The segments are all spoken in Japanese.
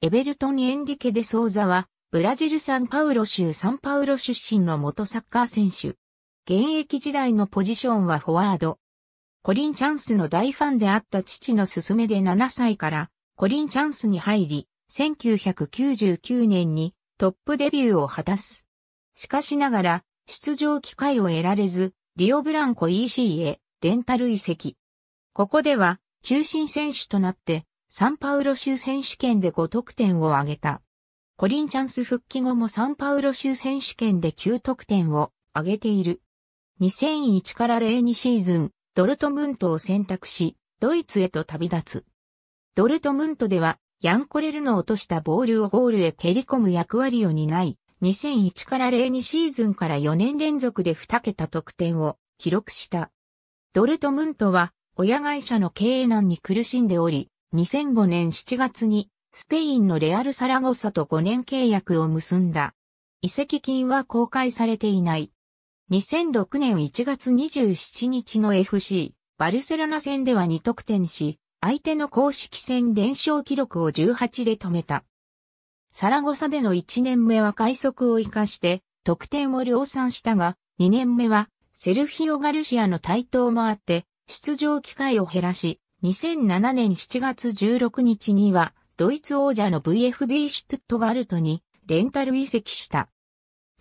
エベルトン・エンリケ・デ・ソーザは、ブラジル・サンパウロ州サンパウロ出身の元サッカー選手。現役時代のポジションはフォワード。コリンチャンスの大ファンであった父の勧めで7歳からコリンチャンスに入り、1999年にトップデビューを果たす。しかしながら、出場機会を得られず、リオブランコ EC へレンタル移籍。ここでは中心選手となってサンパウロ州選手権で5得点を挙げた。コリンチャンス復帰後もサンパウロ州選手権で9得点を挙げている。2001から02シーズン、ドルトムントを選択し、ドイツへと旅立つ。ドルトムントでは、ヤンコレルの落としたボールをゴールへ蹴り込む役割を担い、2001から02シーズンから4年連続で2桁得点を記録した。ドルトムントは、親会社の経営難に苦しんでおり、2005年7月にスペインのレアル・サラゴサと5年契約を結んだ。移籍金は公開されていない。2006年1月27日の FC バルセロナ戦では2得点し、相手の公式戦連勝記録を18で止めた。サラゴサでの1年目は快速を活かして得点を量産したが、2年目はセルフィオ・ガルシアの台頭もあって出場機会を減らし、2007年7月16日には、ドイツ王者の VFB シュトゥットガルトにレンタル移籍した。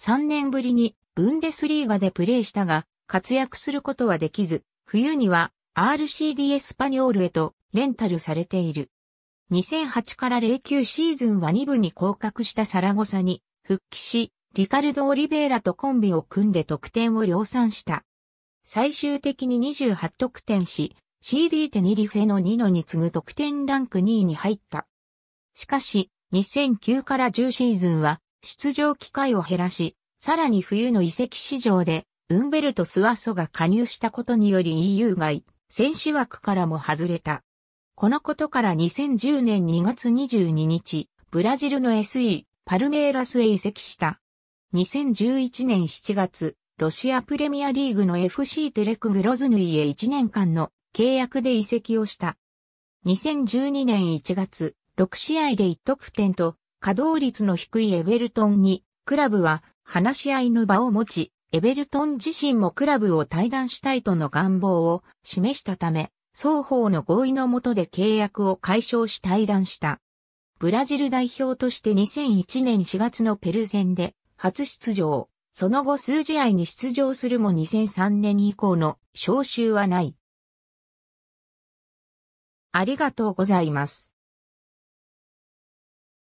3年ぶりにブンデスリーガでプレーしたが、活躍することはできず、冬には RCD エスパニョールへとレンタルされている。2008から09シーズンは2部に降格したサラゴサに復帰し、リカルド・オリベーラとコンビを組んで得点を量産した。最終的に28得点し、CD テニリフェの2のに次ぐ得点ランク2位に入った。しかし、2009から10シーズンは出場機会を減らし、さらに冬の移籍市場でウンベルト・スワソが加入したことにより EU 外、選手枠からも外れた。このことから2010年2月22日、ブラジルの SE、パルメイラスへ移籍した。2011年7月、ロシアプレミアリーグの FC テレクグロズヌイへ1年間の契約で移籍をした。2012年1月、6試合で1得点と、稼働率の低いエベルトンに、クラブは話し合いの場を持ち、エベルトン自身もクラブを退団したいとの願望を示したため、双方の合意のもとで契約を解消し退団した。ブラジル代表として2001年4月のペル戦で初出場。その後数試合に出場するも2003年以降の招集はない。ありがとうございます。